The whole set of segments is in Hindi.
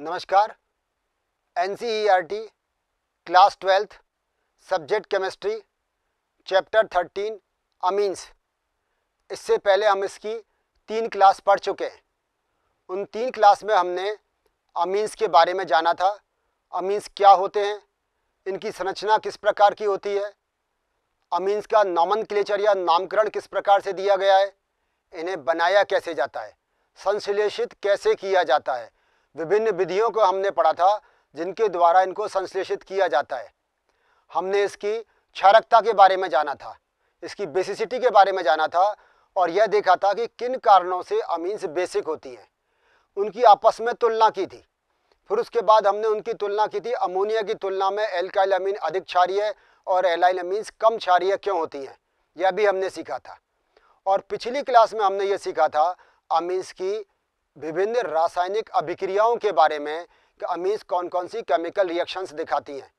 नमस्कार एन class twelfth subject chemistry chapter thirteen amines इससे पहले हम इसकी तीन क्लास पढ़ चुके हैं उन तीन क्लास में हमने अमीन्स के बारे में जाना था अमीन्स क्या होते हैं इनकी संरचना किस प्रकार की होती है अमीन्स का नॉमन क्लेचर या नामकरण किस प्रकार से दिया गया है इन्हें बनाया कैसे जाता है संश्लेषित कैसे किया जाता है विभिन्न विधियों को हमने पढ़ा था जिनके द्वारा इनको संश्लेषित किया जाता है हमने इसकी क्षारकता के बारे में जाना था इसकी बेसिसिटी के बारे में जाना था और यह देखा था कि किन कारणों से अमीन्स बेसिक होती हैं उनकी आपस में तुलना की थी फिर उसके बाद हमने उनकी तुलना की थी अमोनिया की तुलना में एल्काइल अमीन अधिक क्षारीय और एलाइल अमीन्स कम क्षारीय क्यों होती हैं यह भी हमने सीखा था और पिछली क्लास में हमने ये सीखा था अमीन्स की विभिन्न रासायनिक अभिक्रियाओं के बारे में कि अमीज़ कौन कौन सी केमिकल रिएक्शंस दिखाती हैं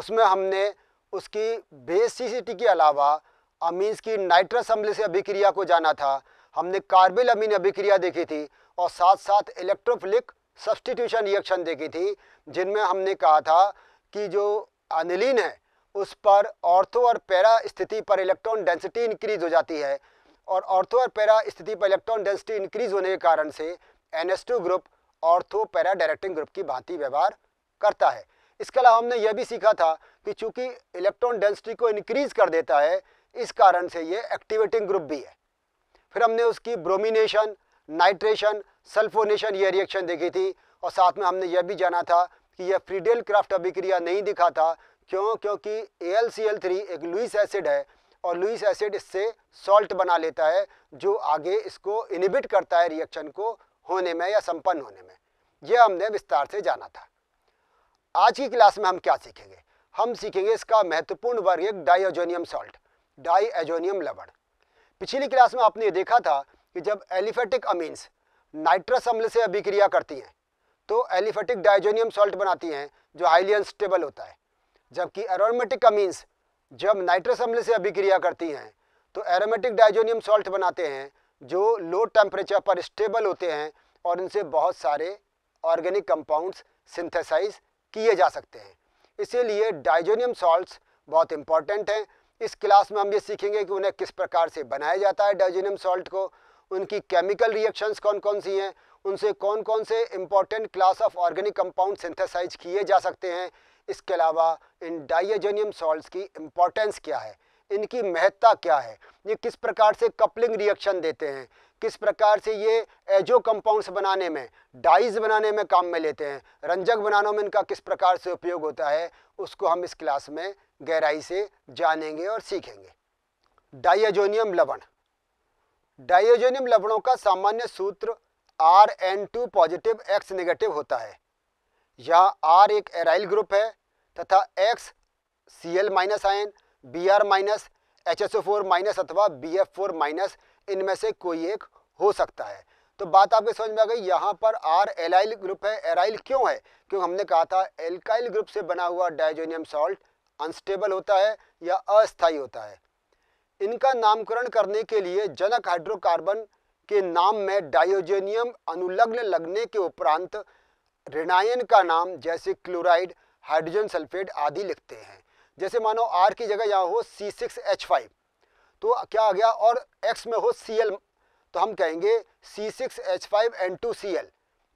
उसमें हमने उसकी बेसिसिटी के अलावा अमीज की नाइट्रस अम्ल से अभिक्रिया को जाना था हमने कार्बिल अमीन अभिक्रिया देखी थी और साथ साथ इलेक्ट्रोफिलिक सब्सटीट्यूशन रिएक्शन देखी थी जिनमें हमने कहा था कि जो अनिलीन है उस पर ऑर्थो और पैरा स्थिति पर इलेक्ट्रॉन डेंसिटी इंक्रीज हो जाती है और ऑर्थो और पैरा स्थिति पर इलेक्ट्रॉन डेंसिटी इंक्रीज होने के कारण से N group ortho para directing group की भांति व्यवहार करता है इसके अलावा हमने यह भी सीखा था कि चूंकि इलेक्ट्रॉन डेंसिटी को इंक्रीज कर देता है इस कारण से ये एक्टिवेटिंग ग्रुप भी है फिर हमने उसकी ब्रोमिनेशन नाइट्रेशन सल्फोनेशन ये रिएक्शन देखी थी और साथ में हमने यह भी जाना था कि यह फ्रीडेल क्राफ्ट अभिक्रिया नहीं दिखा था क्यों क्योंकि ए एक लुइस एसिड है और लुइस एसिड इससे सॉल्ट बना लेता है जो आगे इसको इनिबिट करता है रिएक्शन को होने में या संपन्न होने में यह हमने विस्तार से जाना था आज की क्लास में हम क्या सीखेंगे हम सीखेंगे इसका महत्वपूर्ण वर्ग एक डाइएजोनियम सॉल्ट एजोनियम लवण पिछली क्लास में आपने देखा था कि जब एलिफेटिक अमीन्स नाइट्रस अम्ल से अभिक्रिया करती हैं तो एलिफेटिक डाइजोनियम सॉल्ट बनाती हैं जो हाईली अनस्टेबल होता है जबकि एरोमेटिक अमीन्स जब नाइट्रस अम्ल से अभिक्रिया करती हैं तो एरोमेटिक डाइजोनियम सॉल्ट बनाते हैं जो लो टेम्परेचर पर स्टेबल होते हैं और इनसे बहुत सारे ऑर्गेनिक कंपाउंड्स सिंथेसाइज किए जा सकते हैं इसीलिए डाइजोनियम सॉल्ट्स बहुत इंपॉर्टेंट हैं इस क्लास में हम ये सीखेंगे कि उन्हें किस प्रकार से बनाया जाता है डाइजोनियम सॉल्ट को उनकी केमिकल रिएक्शंस कौन कौन सी हैं उनसे कौन कौन से important class of organic compound synthesise किए जा सकते हैं इसके अलावा इन डाइजेनियम सॉल्ट्स की इम्पोर्टेंस क्या है इनकी महत्ता क्या है ये किस प्रकार से कपलिंग रिएक्शन देते हैं किस प्रकार से ये एजो कंपाउंड्स बनाने में डाइज बनाने में काम में लेते हैं रंजक बनाने में इनका किस प्रकार से उपयोग होता है उसको हम इस क्लास में गहराई से जानेंगे और सीखेंगे डाइजोनियम लवण डाइजोनियम लवणों का सामान्य सूत्र R N two positive X negative होता है यहाँ आर एक एराइल ग्रुप है तथा X C L minus ion B R minus H S O four minus अथवा बी एफ फोर माइनस इनमें से कोई एक हो सकता है तो बात आपके समझ में आ गई यहाँ पर आर एलाइल ग्रुप है एराइल क्यों है क्योंकि हमने कहा था एल्काइल ग्रुप से बना हुआ डायजोनियम सॉल्ट अनस्टेबल होता है या अस्थायी होता है इनका नामकरण करने के लिए जनक हाइड्रोकार्बन के नाम में डायोजेनियम अनुलग्न लगने के उपरांत ऋणायन का नाम जैसे क्लोराइड हाइड्रोजन सल्फेट आदि लिखते हैं जैसे मानो R की जगह यहाँ हो C6H5 तो क्या आ गया और X में हो Cl तो हम कहेंगे C6H5N2Cl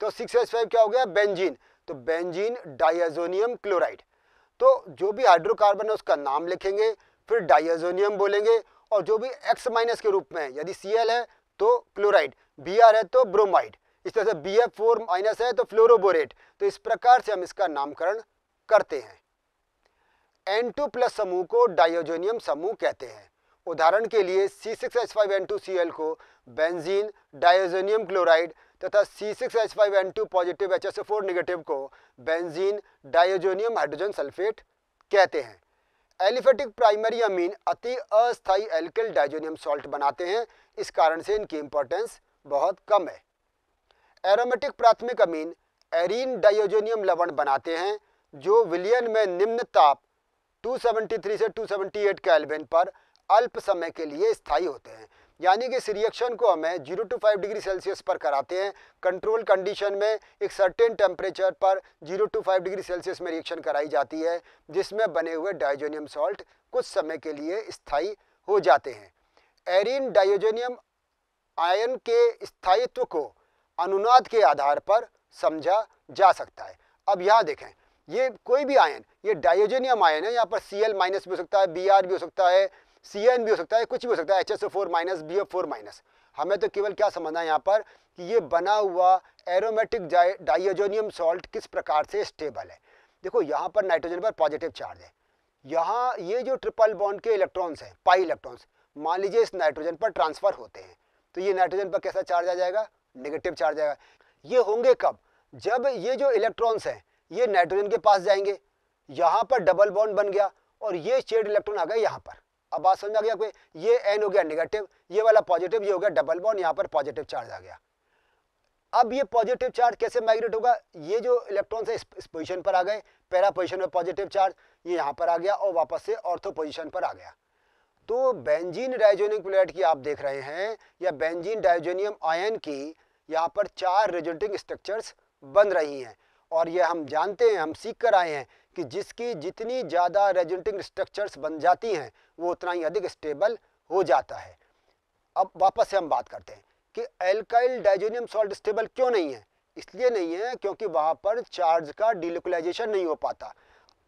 तो सिक्स एच फाइव क्या हो गया बेंजीन तो बेंजीन डाइजोनियम क्लोराइड तो जो भी हाइड्रोकार्बन है उसका नाम लिखेंगे फिर डाइजोनियम बोलेंगे और जो भी X- के रूप में है यदि Cl है तो क्लोराइड बी है तो ब्रोमाइड इस तरह से बी एफ है तो फ्लोरोबोरेट तो इस प्रकार से हम इसका नामकरण करते हैं एन टू प्लस समूह को डायोजोनियम समूह कहते हैं उदाहरण के लिए C six H five N two C L को बेंजीन डायोजोनियम क्लोराइड तथा C six H five N two positive H S four negative को बेंजीन डायोजोनियम हाइड्रोजन सल्फेट कहते हैं एलिफेटिक प्राइमरी अमीन अति अस्थाई एल्किल डायजोनियम सॉल्ट बनाते हैं इस कारण से इनकी इंपॉर्टेंस बहुत कम है एरोमेटिक प्राथमिक अमीन एरीन डायोजोनियम लवण बनाते हैं जो विलियन में निम्न ताप 273 से 278 केल्विन पर अल्प समय के लिए स्थायी होते हैं यानी कि इस रिएक्शन को हमें zero to five degree Celsius पर कराते हैं कंट्रोल कंडीशन में एक सर्टेन टेम्परेचर पर zero to five degree Celsius में रिएक्शन कराई जाती है जिसमें बने हुए डायोजोनियम सॉल्ट कुछ समय के लिए स्थायी हो जाते हैं एरिन डायोजोनियम आयन के स्थायित्व को अनुनाद के आधार पर समझा जा सकता है अब यहाँ देखें ये कोई भी आयन ये डायोजेनियम आयन है यहाँ पर सी एल माइनस भी हो सकता है बी आर भी हो सकता है सी एन भी हो सकता है कुछ भी हो सकता है H S O four minus B F four minus हमें तो केवल क्या समझना है यहाँ पर कि ये बना हुआ एरोमेटिक डायोजोनियम सॉल्ट किस प्रकार से स्टेबल है देखो यहाँ पर नाइट्रोजन पर पॉजिटिव चार्ज है यहाँ ये जो ट्रिपल बॉन्ड के इलेक्ट्रॉन्स हैं पाई इलेक्ट्रॉन्स मान लीजिए इस नाइट्रोजन पर ट्रांसफर होते हैं तो ये नाइट्रोजन पर कैसा चार्ज आ जाएगा नेगेटिव चार्ज आएगा ये होंगे कब जब ये जो इलेक्ट्रॉन्स हैं ये नाइट्रोजन के पास जाएंगे यहाँ पर डबल बॉन्ड बन गया और ये शेड इलेक्ट्रॉन आ गया यहाँ पर अब बात समझ आ गया कोई ये एन हो गया निगेटिव ये वाला पॉजिटिव ये हो गया डबल बॉन्ड यहाँ पर पॉजिटिव चार्ज आ गया अब ये पॉजिटिव चार्ज कैसे माइग्रेट होगा ये जो इलेक्ट्रॉन है इस पोजिशन पर आ गए पैरा पोजिशन में पॉजिटिव चार्ज ये यहाँ पर आ गया और वापस से ऑर्थो पोजिशन पर आ गया तो बेंजीन डाइजोनिक प्लेट की आप देख रहे हैं या बेंजीन डायजोनियम आयन की यहाँ पर चार रिजल्टिंग स्ट्रक्चर्स बन रही हैं और ये हम जानते हैं हम सीख कर आए हैं कि जिसकी जितनी ज़्यादा रेजुलटिंग स्ट्रक्चर्स बन जाती हैं वो उतना ही अधिक स्टेबल हो जाता है अब वापस से हम बात करते हैं कि एल्काइल डाइजोनियम सॉल्ट स्टेबल क्यों नहीं है इसलिए नहीं है क्योंकि वहाँ पर चार्ज का डिलोकलाइजेशन नहीं हो पाता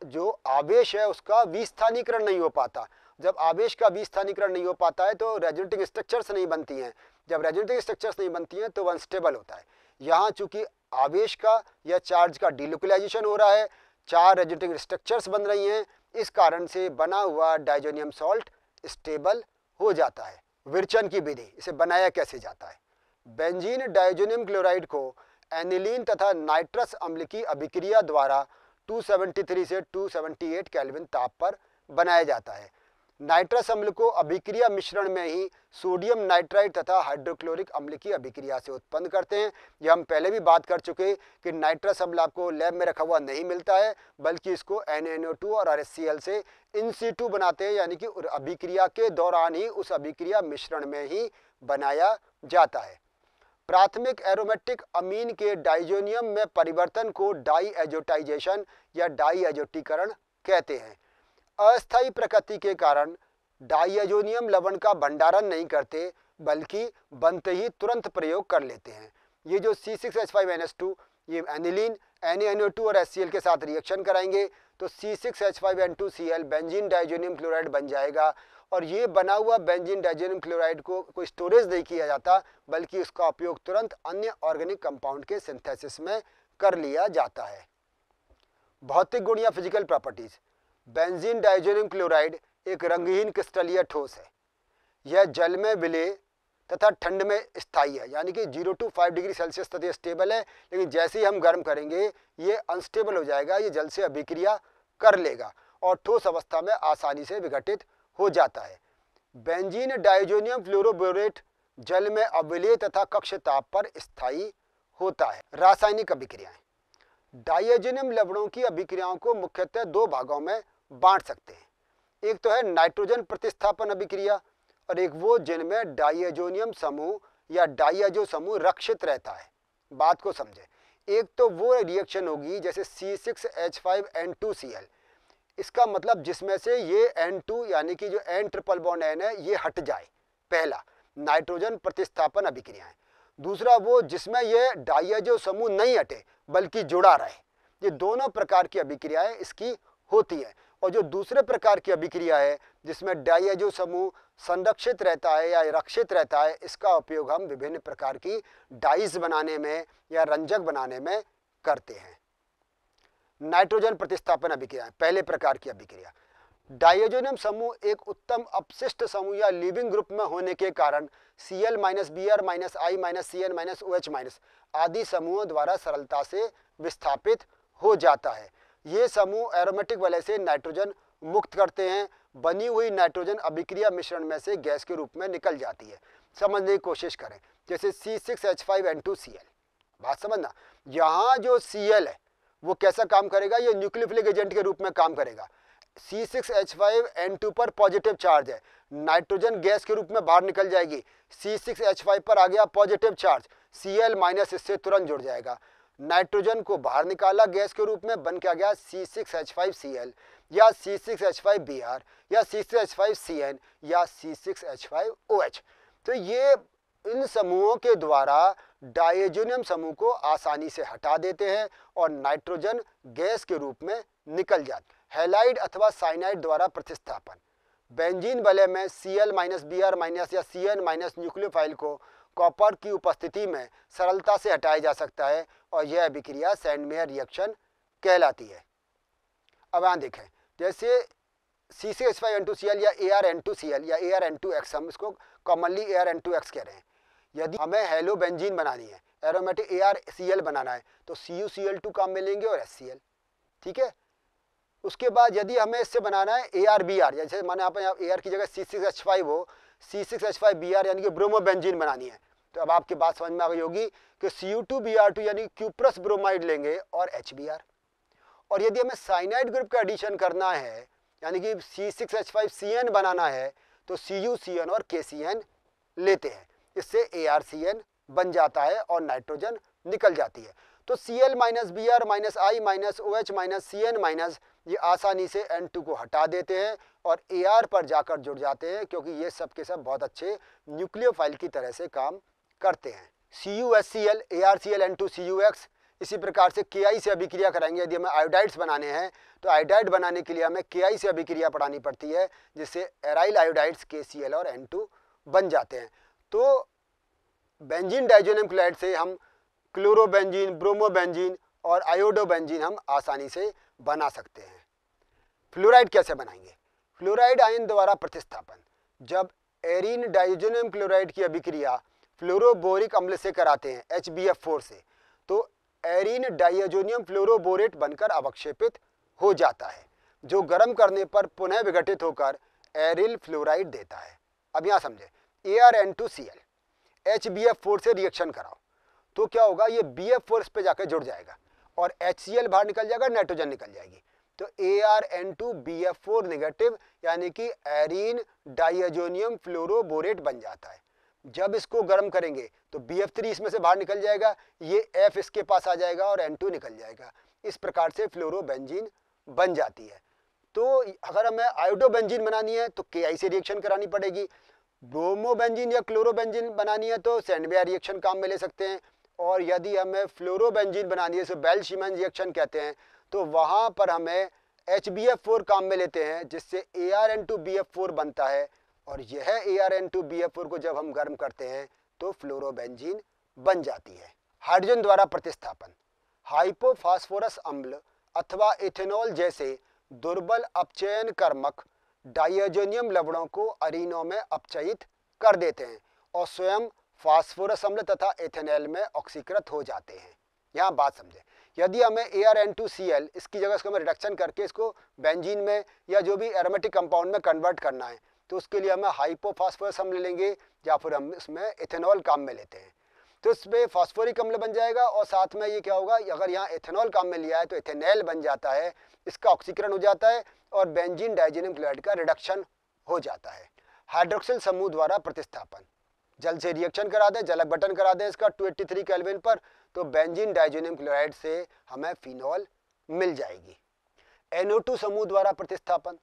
जो आवेश है उसका विस्थानीकरण नहीं हो पाता जब आवेश का विस्थानीकरण नहीं हो पाता है तो रेजुलटिंग स्ट्रक्चर्स नहीं बनती हैं जब रेजुलटिंग स्ट्रक्चर्स नहीं बनती हैं तो वह अनस्टेबल होता है यहाँ चूँकि आवेश का या चार्ज का डिलोकलाइजेशन हो रहा है चार रेजिटिंग स्ट्रक्चर्स बन रही हैं इस कारण से बना हुआ डाइजोनियम सॉल्ट स्टेबल हो जाता है विरचन की विधि इसे बनाया कैसे जाता है बेंजीन डाइजोनियम क्लोराइड को एनिलीन तथा नाइट्रस अम्ल की अभिक्रिया द्वारा 273 से 278 केल्विन ताप पर बनाया जाता है नाइट्रस अम्ल को अभिक्रिया मिश्रण में ही सोडियम नाइट्राइड तथा हाइड्रोक्लोरिक अम्ल की अभिक्रिया से उत्पन्न करते हैं यह हम पहले भी बात कर चुके कि नाइट्रस अम्ल आपको लैब में रखा हुआ नहीं मिलता है बल्कि इसको टू और एल से इन टू बनाते हैं यानी कि अभिक्रिया के दौरान ही उस अभिक्रिया मिश्रण में ही बनाया जाता है प्राथमिक एरोमेटिक अमीन के डाइजोनियम में परिवर्तन को डाई एजोटाइजेशन या डाई एजोटीकरण कहते हैं अस्थायी प्रकृति के कारण डाइजोनियम लवण का भंडारण नहीं करते बल्कि बनते ही तुरंत प्रयोग कर लेते हैं ये जो C six H five N S two ये एनिलीन एन टू और एस सी एल के साथ रिएक्शन कराएंगे तो C six H five N two C L benzene diazonium chloride बन जाएगा और ये बना हुआ बेंजीन डाइजोनियम क्लोराइड को कोई स्टोरेज नहीं किया जाता बल्कि उसका उपयोग तुरंत अन्य ऑर्गेनिक कंपाउंड के सिंथेसिस में कर लिया जाता है भौतिक गुण या physical properties benzene diazonium chloride एक रंगहीन क्रिस्टलीय ठोस है यह जल में विलय तथा ठंड में स्थायी है यानी कि zero to five degree Celsius तक स्टेबल है लेकिन जैसे ही हम गर्म करेंगे ये अनस्टेबल हो जाएगा ये जल से अभिक्रिया कर लेगा और ठोस अवस्था में आसानी से विघटित हो जाता है बेंजीन डाइजोनियम फ्लोरोबोरेट जल में अविलय तथा कक्ष ताप पर स्थायी होता है रासायनिक अभिक्रियाएं डाइजोनियम लवणों की अभिक्रियाओं को मुख्यतः दो भागों में बांट सकते हैं एक तो है नाइट्रोजन प्रतिस्थापन अभिक्रिया और एक वो जिनमें डाइएजोनियम समूह या डाइएजो समूह रक्षित रहता है बात को समझे एक तो वो रिएक्शन होगी जैसे C6H5N2Cl इसका मतलब जिसमें से ये N2 यानी कि जो एन ट्रिपल बॉन्ड एन है ये हट जाए पहला नाइट्रोजन प्रतिस्थापन अभिक्रियाएं दूसरा वो जिसमें ये डाइएजो समूह नहीं हटे बल्कि जुड़ा रहे ये दोनों प्रकार की अभिक्रियाएं इसकी होती हैं और जो दूसरे प्रकार की अभिक्रिया है जिसमें डाइजो समूह संरक्षित रहता है या रक्षित रहता है इसका उपयोग हम विभिन्न प्रकार की डाइज बनाने में या रंजक बनाने में करते हैं नाइट्रोजन प्रतिस्थापन अभिक्रिया पहले प्रकार की अभिक्रिया डाइजोनियम समूह एक उत्तम अपशिष्ट समूह या लिविंग ग्रुप में होने के कारण C L minus B R minus I minus C N minus O H minus आदि समूहों द्वारा सरलता से विस्थापित हो जाता है ये समूह एरोमेटिक वलय से नाइट्रोजन मुक्त करते हैं बनी हुई नाइट्रोजन अभिक्रिया मिश्रण में से गैस के रूप में निकल जाती है समझने की कोशिश करें जैसे C six H five N two C L बात समझना यहाँ जो सी एल है वो कैसा काम करेगा ये न्यूक्लियोफिलिक एजेंट के रूप में काम करेगा C six H five N two पर पॉजिटिव चार्ज है नाइट्रोजन गैस के रूप में बाहर निकल जाएगी सी सिक्स एच फाइव पर आ गया positive charge C L minus इससे तुरंत जुड़ जाएगा नाइट्रोजन को बाहर निकाला गैस के रूप में बन क्या गया C six H five C L या C six H five B R या C six H five C N या C six H five O H तो ये इन समूहों के द्वारा डायजोनियम समूह को आसानी से हटा देते हैं और नाइट्रोजन गैस के रूप में निकल जाते हेलाइड अथवा साइनाइड द्वारा प्रतिस्थापन बेंजीन बले में C L minus B R minus या सी एन माइनस न्यूक्लियोफाइल को कॉपर की उपस्थिति में सरलता से हटाया जा सकता है और यह अभिक्रिया सैंडमेयर रिएक्शन कहलाती है अब यहाँ देखें जैसे C C S five N two C L या A R N two C L या A R N two X हम इसको commonly A R N two X कह रहे हैं यदि हमें हेलो बेंजीन बनानी है aromatic A R C L बनाना है तो C U C L two काम में लेंगे और एस सी एल ठीक है उसके बाद यदि हमें इससे बनाना है ए आर बी आर जैसे मैंने यहाँ पर ए आर की जगह सी सिक्स एच फाइव हो C six H five B R यानी कि ब्रोमो बेंजिन बनानी है तो अब आपके बात समझ में आ गई होगी कि C U two B R two यानी क्यूप्रस ब्रोमाइड लेंगे और एच बी आर और यदि हमें साइनाइड ग्रुप का एडिशन करना है यानी कि C six H five C N बनाना है तो सी यू सी एन और के सी एन लेते हैं इससे ए आर सी एन बन जाता है और नाइट्रोजन निकल जाती है तो C L minus B R minus I minus O H minus C N minus ये आसानी से एन टू को हटा देते हैं और ए आर पर जाकर जुड़ जाते हैं क्योंकि ये सब के सब बहुत अच्छे न्यूक्लियोफाइल की तरह से काम करते हैं C U S C L A R C L N two C U X इसी प्रकार से के आई से अभिक्रिया कराएंगे यदि हमें आयोडाइड्स बनाने हैं तो आयोडाइड बनाने के लिए हमें के आई से अभिक्रिया पढ़ानी पड़ती है जिससे एराइल आयोडाइड्स के सी एल और एन टू बन जाते हैं तो बेंजीन डाइजोनियम क्लोराइड से हम क्लोरोबेंजीन ब्रोमोबेंजीन और आयोडोबेंजीन हम आसानी से बना सकते हैं फ्लोराइड कैसे बनाएंगे फ्लोराइड आयन द्वारा प्रतिस्थापन जब एरिन डाइजोनियम क्लोराइड की अभिक्रिया फ्लोरोबोरिक अम्ल से कराते हैं एच बी एफ फोर से तो एरिन डाइजोनियम फ्लोरोबोरेट बनकर अवक्षेपित हो जाता है जो गर्म करने पर पुनः विघटित होकर एरिल फ्लोराइड देता है अब यहाँ समझे A R N two C L H B F four से रिएक्शन कराओ तो क्या होगा ये बी एफ फोर पे जाकर जुड़ जाएगा और एच सी एल बाहर निकल जाएगा नाइट्रोजन निकल जाएगी तो A R N two B F four negative यानी कि एरिन डाइजोनियम फ्लोरोबोरेट बन जाता है जब इसको गर्म करेंगे तो बी एफ थ्री इसमें से बाहर निकल जाएगा ये एफ इसके पास आ जाएगा और एन टू निकल जाएगा इस प्रकार से फ्लोरोबेंजीन बन जाती है तो अगर हमें आयोडोबेंजीन बनानी है तो के आई से रिएक्शन करानी पड़ेगी ब्रोमोबेंजीन या क्लोरोबेंजीन बनानी है तो सेंडबिया रिएक्शन काम में ले सकते हैं और यदि हमें फ्लोरोबेंजीन बनानी है जिसे बेल शिमन रिएक्शन कहते हैं तो वहाँ पर हमें एच बी एफ फोर काम में लेते हैं जिससे A R N two B F four बनता है और यह A R N two B F को जब हम गर्म करते हैं तो फ्लोरोबेंजीन बन जाती है हाइड्रोजन द्वारा प्रतिस्थापन हाइपोफास्फोरस अम्ल अथवा इथेनॉल जैसे दुर्बल अपचयन कर्मक डायजोनियम लवणों को अरीनों में अपचयित कर देते हैं और स्वयं फास्फोरस अम्ल तथा एथेनॉल में ऑक्सीकृत हो जाते हैं यहाँ बात समझें यदि हमें A R N two C L इसकी जगह इसको हमें रिडक्शन करके इसको बेंजीन में या जो भी एरोमेटिक कंपाउंड में कन्वर्ट करना है तो उसके लिए हमें हाइपोफास्फोरस हम ले लेंगे या फिर हम इसमें इथेनॉल काम में लेते हैं तो इसमें फास्फोरिक अम्ल बन जाएगा और साथ में ये क्या होगा अगर यहाँ इथेनॉल काम में लिया है तो इथेनॉल बन जाता है इसका ऑक्सीकरण हो जाता है और बेंजिन डाइजेनियम क्लोराइड का रिडक्शन हो जाता है हाइड्रोक्सिल समूह द्वारा प्रतिस्थापन जल से रिएक्शन करा दें जलक बटन करा दें इसका 283 केल्विन पर तो बेंजीन डाइजोनियम क्लोराइड से हमें फिनॉल मिल जाएगी एनओ समूह द्वारा प्रतिस्थापन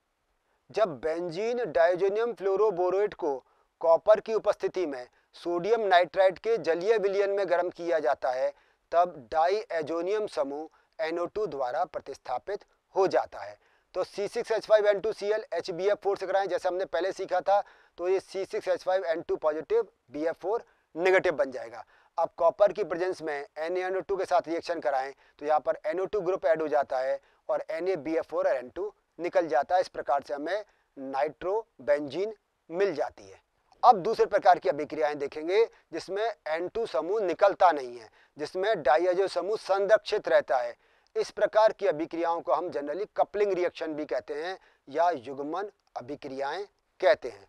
जब बेंजीन डाइजोनियम फ्लोरोबोरेट को कॉपर की उपस्थिति में सोडियम नाइट्राइट के जलीय विलयन में गर्म किया जाता है तब डाई एजोनियम समूह NO2 द्वारा प्रतिस्थापित हो जाता है तो C6H5N2Cl HbF4 से कराएं जैसे हमने पहले सीखा था तो ये C6H5N2 पॉजिटिव BF4 नेगेटिव बन जाएगा अब कॉपर की प्रेजेंस में NaNO2 के साथ रिएक्शन कराएं तो यहाँ पर NO2 ग्रुप ऐड हो जाता है और NaBF4 और N2 निकल जाता है इस प्रकार से हमें नाइट्रोबेंजीन मिल जाती है अब दूसरे प्रकार की अभिक्रियाएं देखेंगे जिसमें टू समूह निकलता नहीं है जिसमें डाइजो समूह संरक्षित रहता है इस प्रकार की अभिक्रियाओं को हम जनरली कपलिंग रिएक्शन भी कहते हैं या युग्मन अभिक्रियाएं कहते हैं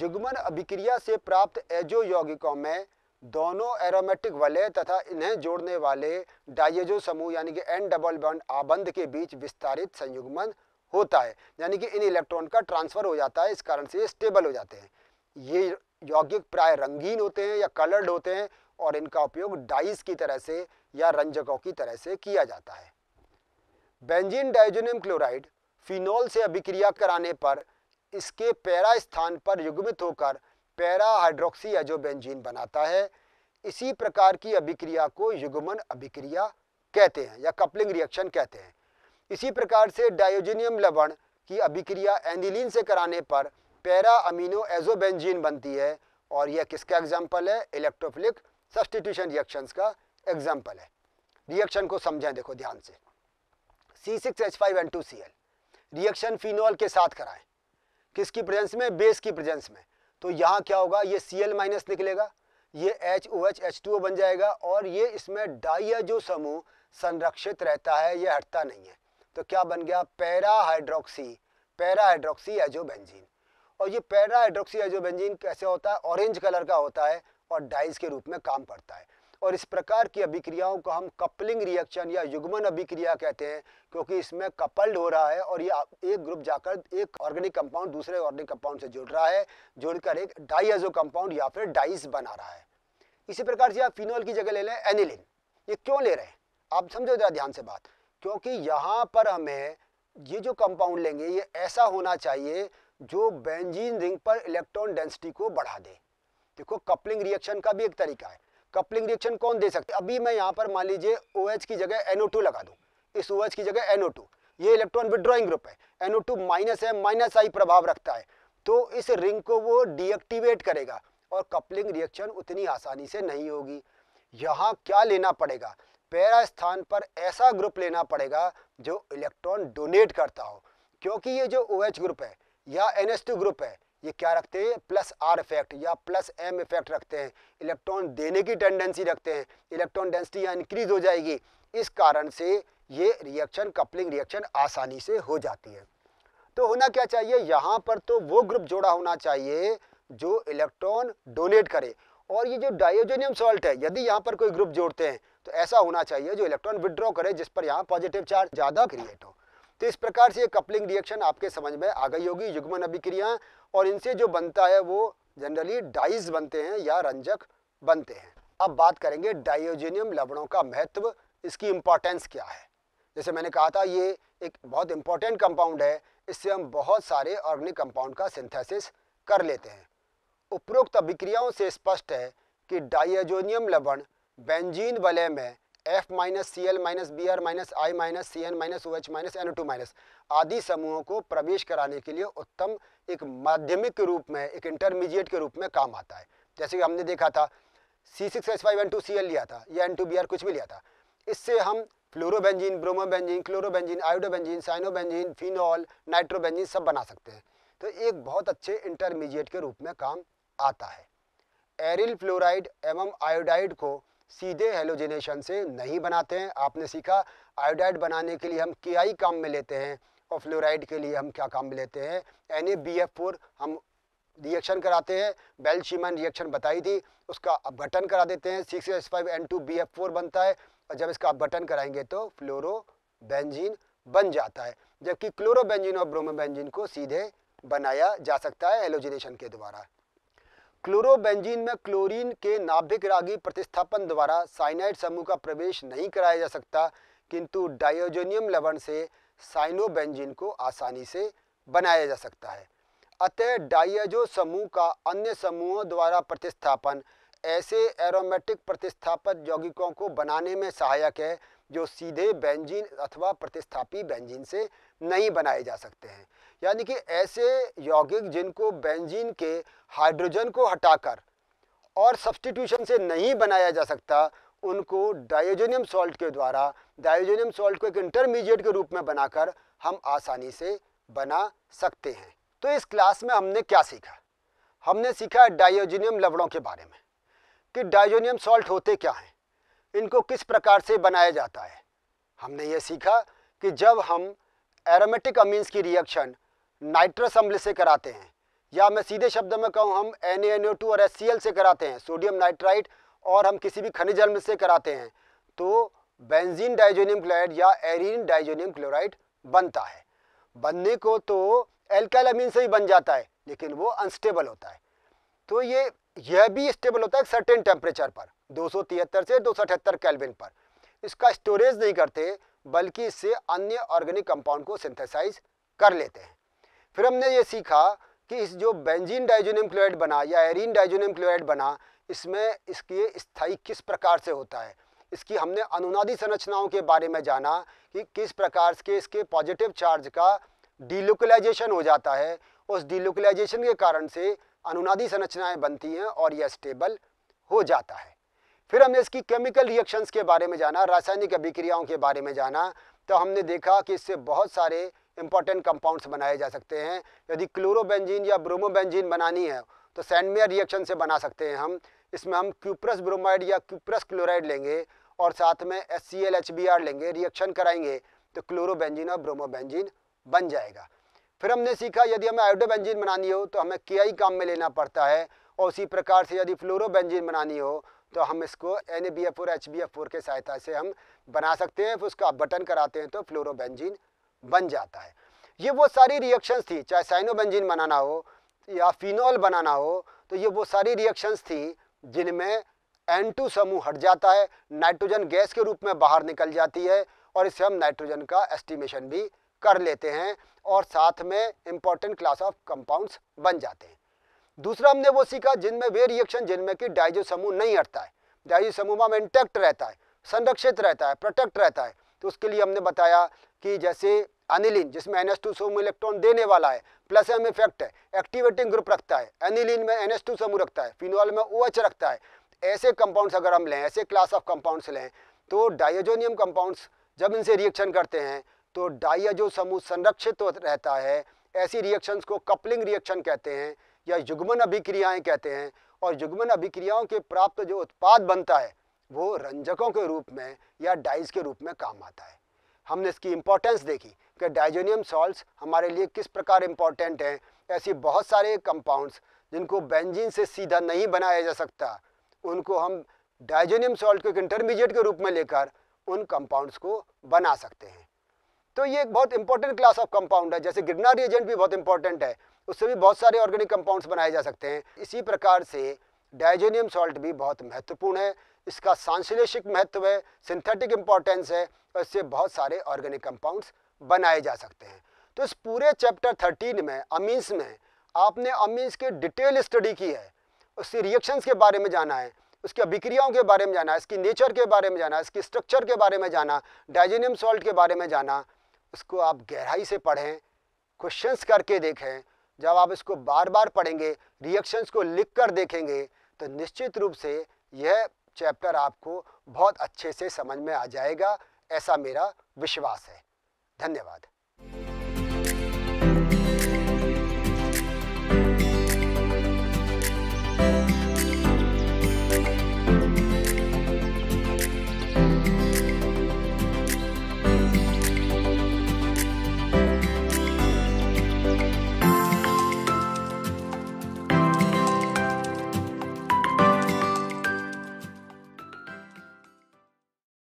युग्मन अभिक्रिया से प्राप्त एजो यौगिकों में दोनों एरोमेटिक वलय तथा इन्हें जोड़ने वाले डाइजो समूह यानी कि एन डबल बॉन्ड आबंध के बीच विस्तारित संयुग्मन होता है यानी कि इन इलेक्ट्रॉन का ट्रांसफर हो जाता है इस कारण से ये स्टेबल हो जाते हैं ये यौगिक प्राय रंगीन होते हैं या कलर्ड होते हैं और इनका उपयोग डाइस की तरह से या रंजकों की तरह से किया जाता है बेंजीन डाइजोनियम क्लोराइड फिनोल से अभिक्रिया कराने पर इसके पैरा स्थान पर युग्मित होकर पैरा हाइड्रोक्सी एजोबेंजीन बनाता है इसी प्रकार की अभिक्रिया को युग्मन अभिक्रिया कहते हैं या कपलिंग रिएक्शन कहते हैं इसी प्रकार से डायोजिनियम लवण की अभिक्रिया एनिलीन से कराने पर पैरा अमीनो एजोबेंजीन बनती है और यह किसका एग्जाम्पल है इलेक्ट्रोफिलिक सब्सटीट्यूशन रिएक्शन का एग्जाम्पल है रिएक्शन को समझें देखो ध्यान से C six H five N two C L reaction phenol के साथ कराएं किसकी प्रेजेंस में बेस की प्रेजेंस में तो यहाँ क्या होगा ये सी एल माइनस निकलेगा ये H O H H two O बन जाएगा और ये इसमें डाइया जो समूह संरक्षित रहता है ये हटता नहीं है तो क्या बन गया para hydroxy para hydroxy azo benzene और ये पैरा हाइड्रोक्सी एजो बेंजीन कैसे होता है ऑरेंज कलर का होता है और डाइज के रूप में काम करता है और इस प्रकार की अभिक्रियाओं को हम कपलिंग रिएक्शन या युग्मन अभिक्रिया कहते हैं क्योंकि इसमें कपल्ड हो रहा है और ये एक ग्रुप जाकर एक ऑर्गेनिक कंपाउंड दूसरे ऑर्गेनिक कंपाउंड से जुड़ रहा है जुड़कर एक डाइजो कंपाउंड या फिर डाइस बना रहा है इसी प्रकार से आप फिनोल की जगह ले लें एनिलिन ये क्यों ले रहे हैं आप समझो जरा ध्यान से बात क्योंकि यहाँ पर हमें ये जो कंपाउंड लेंगे ये ऐसा होना चाहिए जो बेंजीन रिंग पर इलेक्ट्रॉन डेंसिटी को बढ़ा दे देखो कपलिंग रिएक्शन का भी एक तरीका है कपलिंग रिएक्शन कौन दे सकते अभी मैं यहाँ पर मान लीजिए ओ OH की जगह एनओ लगा दूँ इस ओ OH की जगह एनओ ये इलेक्ट्रॉन विड्रॉइंग ग्रुप है एनओ माइनस है माइनस आई प्रभाव रखता है तो इस रिंग को वो डीएक्टिवेट करेगा और कपलिंग रिएक्शन उतनी आसानी से नहीं होगी यहाँ क्या लेना पड़ेगा पैरा स्थान पर ऐसा ग्रुप लेना पड़ेगा जो इलेक्ट्रॉन डोनेट करता हो क्योंकि ये जो ओ OH ग्रुप है या एन ग्रुप है ये क्या रखते हैं प्लस आर इफेक्ट या प्लस एम इफेक्ट रखते हैं इलेक्ट्रॉन देने की टेंडेंसी रखते हैं इलेक्ट्रॉन डेंसिटी यहाँ इंक्रीज हो जाएगी इस कारण से ये रिएक्शन कपलिंग रिएक्शन आसानी से हो जाती है तो होना क्या चाहिए यहाँ पर तो वो ग्रुप जोड़ा होना चाहिए जो इलेक्ट्रॉन डोनेट करे और ये जो डायोजेनियम सॉल्ट है यदि यहाँ पर कोई ग्रुप जोड़ते हैं तो ऐसा होना चाहिए जो इलेक्ट्रॉन विड्रॉ करे जिस पर यहाँ पॉजिटिव चार्ज ज़्यादा क्रिएट हो तो इस प्रकार से ये कपलिंग रिएक्शन आपके समझ में आ गई होगी युग्मन अभिक्रिया और इनसे जो बनता है वो जनरली डाइज बनते हैं या रंजक बनते हैं अब बात करेंगे डायोजेनियम लवणों का महत्व इसकी इम्पॉर्टेंस क्या है जैसे मैंने कहा था ये एक बहुत इंपॉर्टेंट कंपाउंड है इससे हम बहुत सारे ऑर्गेनिक कंपाउंड का सिंथेसिस कर लेते हैं उपरोक्त अभिक्रियाओं से स्पष्ट है कि डायोजोनियम लवण बेंजीन वाले में F minus C L minus B R minus I minus C N minus O H minus N two minus आदि समूहों को प्रवेश कराने के लिए उत्तम एक माध्यमिक के रूप में एक इंटरमीडिएट के रूप में काम आता है जैसे कि हमने देखा था C six H five N two C L लिया था या एन टू बी आर कुछ भी लिया था इससे हम fluorobenzene bromobenzene chlorobenzene iodobenzene cyanobenzene phenol nitrobenzene सब बना सकते हैं तो एक बहुत अच्छे इंटरमीडिएट के रूप में काम आता है एरिल फ्लोराइड एवं आयोडाइड को सीधे हेलोजिनेशन से नहीं बनाते हैं आपने सीखा आयोडाइड बनाने के लिए हम के काम में लेते हैं और फ्लोराइड के लिए हम क्या काम में लेते हैं एन हम रिएक्शन कराते हैं बेल्शीमन रिएक्शन बताई थी उसका बटन करा देते हैं six S five N two B F four बनता है और जब इसका बटन कराएंगे तो फ्लोरोबेंजीन बन जाता है जबकि क्लोरोबेंजीन और ब्रोमोबेंजीन को सीधे बनाया जा सकता है एलोजिनेशन के द्वारा क्लोरोबेंजीन में क्लोरीन के नाभिक रागी प्रतिस्थापन द्वारा साइनाइड समूह का प्रवेश नहीं कराया जा सकता किंतु डायोजोनियम लवण से साइनोबेंजीन को आसानी से बनाया जा सकता है अतः डायजो समूह का अन्य समूहों द्वारा प्रतिस्थापन ऐसे एरोमेटिक प्रतिस्थापन यौगिकों को बनाने में सहायक है जो सीधे बेंजीन अथवा प्रतिस्थापी बेंजीन से नहीं बनाए जा सकते हैं यानी कि ऐसे यौगिक जिनको बेंजीन के हाइड्रोजन को हटाकर और सब्सटीट्यूशन से नहीं बनाया जा सकता उनको डायोजोनियम सॉल्ट के द्वारा डायोजोनियम सॉल्ट को एक इंटरमीडिएट के रूप में बनाकर हम आसानी से बना सकते हैं तो इस क्लास में हमने क्या सीखा हमने सीखा डायोजोनियम लवड़ों के बारे में कि डायोजोनियम सॉल्ट होते क्या हैं इनको किस प्रकार से बनाया जाता है हमने ये सीखा कि जब हम एरोमेटिक अमीन्स की रिएक्शन नाइट्रस अम्ल से कराते हैं या मैं सीधे शब्द में कहूँ हम एन और एस से कराते हैं सोडियम नाइट्राइट और हम किसी भी खनिज अम्ल से कराते हैं तो बेंजीन डाइजोनियम क्लोराइड या एरिन डाइजोनियम क्लोराइड बनता है बनने को तो एल्काइल अमीन से ही बन जाता है लेकिन वो अनस्टेबल होता है तो ये यह भी स्टेबल होता है सर्टेन टेम्परेचर पर तिहत्तर से अठहत्तर केल्विन पर इसका स्टोरेज नहीं करते बल्कि इससे अन्य ऑर्गेनिक कंपाउंड को सिंथेसाइज कर लेते हैं फिर हमने ये सीखा कि इस जो बेंजीन डाइजोनियम क्लोराइड बना या एरिन डाइजोनियम क्लोराइड बना इसमें इसकी स्थाई किस प्रकार से होता है इसकी हमने अनुनादी संरचनाओं के बारे में जाना कि किस प्रकार के इसके पॉजिटिव चार्ज का डिलोकलाइजेशन हो जाता है उस डीलोकलाइजेशन के कारण से अनुनादी संरचनाएं बनती हैं और यह स्टेबल हो जाता है फिर हमने इसकी केमिकल रिएक्शंस के बारे में जाना रासायनिक अभिक्रियाओं के बारे में जाना तो हमने देखा कि इससे बहुत सारे इंपॉर्टेंट कंपाउंड्स बनाए जा सकते हैं यदि क्लोरोबेंजीन या ब्रोमोबेंजीन बनानी है तो सैंडमेयर रिएक्शन से बना सकते हैं हम इसमें हम क्यूप्रस ब्रोमाइड या क्यूप्रस क्लोराइड लेंगे और साथ में S C L H B R लेंगे रिएक्शन कराएंगे तो क्लोरोबेंजीन और ब्रोमोबेंजीन बन जाएगा फिर हमने सीखा यदि हमें आयोडोबेंजीन बनानी हो तो हमें के आई काम में लेना पड़ता है और उसी प्रकार से यदि फ्लोरोबेंजीन बनानी हो तो हम इसको N B F four H B F four के सहायता से हम बना सकते हैं फिर उसका बटन कराते हैं तो फ्लोरोबेंजीन बन जाता है ये वो सारी रिएक्शंस थी चाहे साइनोबेंजीन बनाना हो या फिनॉल बनाना हो तो ये वो सारी रिएक्शंस थी जिनमें एन टू समूह हट जाता है नाइट्रोजन गैस के रूप में बाहर निकल जाती है और इससे हम नाइट्रोजन का एस्टिमेशन भी कर लेते हैं और साथ में इम्पॉर्टेंट क्लास ऑफ कंपाउंड्स बन जाते हैं दूसरा हमने वो सीखा जिनमें वे रिएक्शन जिनमें कि डाइजो समूह नहीं हटता है डाइजो समूह में इंटैक्ट रहता है संरक्षित रहता है प्रोटेक्ट रहता है तो उसके लिए हमने बताया कि जैसे एनिलिन जिसमें एन एस टू समूह इलेक्ट्रॉन देने वाला है प्लस एम इफेक्ट है एक्टिवेटिंग ग्रुप रखता है एनिलिन में एन एस टू समूह रखता है फिनॉल में ओ OH रखता है ऐसे कंपाउंड्स अगर हम लें ऐसे क्लास ऑफ कंपाउंड्स लें तो डाइजोनियम कंपाउंड्स जब इनसे रिएक्शन करते हैं तो डाइजो समूह संरक्षित रहता है ऐसी रिएक्शंस को कपलिंग रिएक्शन कहते हैं या युग्मन अभिक्रियाएं कहते हैं और युग्मन अभिक्रियाओं के प्राप्त जो उत्पाद बनता है वो रंजकों के रूप में या डाइज के रूप में काम आता है हमने इसकी इम्पोर्टेंस देखी कि डाइजोनियम सॉल्ट्स हमारे लिए किस प्रकार इंपॉर्टेंट हैं ऐसे बहुत सारे कंपाउंड्स जिनको बेंजीन से सीधा नहीं बनाया जा सकता उनको हम डाइजोनियम सॉल्ट को एक इंटरमीडिएट के रूप में लेकर उन कंपाउंड्स को बना सकते हैं तो ये एक बहुत इंपॉर्टेंट क्लास ऑफ कंपाउंड है जैसे गिरना रिएजेंट भी बहुत इंपॉर्टेंट है उससे भी बहुत सारे ऑर्गेनिक कंपाउंड्स बनाए जा सकते हैं इसी प्रकार से डायजेनियम सॉल्ट भी बहुत महत्वपूर्ण है इसका सांश्लेषिक महत्व है सिंथेटिक इम्पॉर्टेंस है और इससे बहुत सारे ऑर्गेनिक कंपाउंड्स बनाए जा सकते हैं तो इस पूरे चैप्टर थर्टीन में अमीन्स में आपने अमीन्स की डिटेल स्टडी की है उसकी रिएक्शंस के बारे में जाना है उसके अभिक्रियाओं के बारे में जाना है इसकी नेचर के बारे में जाना है इसकी स्ट्रक्चर के बारे में जाना डायजेनियम सॉल्ट के बारे में जाना उसको आप गहराई से पढ़ें क्वेश्चंस करके देखें जब आप इसको बार बार पढ़ेंगे रिएक्शंस को लिख कर देखेंगे तो निश्चित रूप से यह चैप्टर आपको बहुत अच्छे से समझ में आ जाएगा ऐसा मेरा विश्वास है धन्यवाद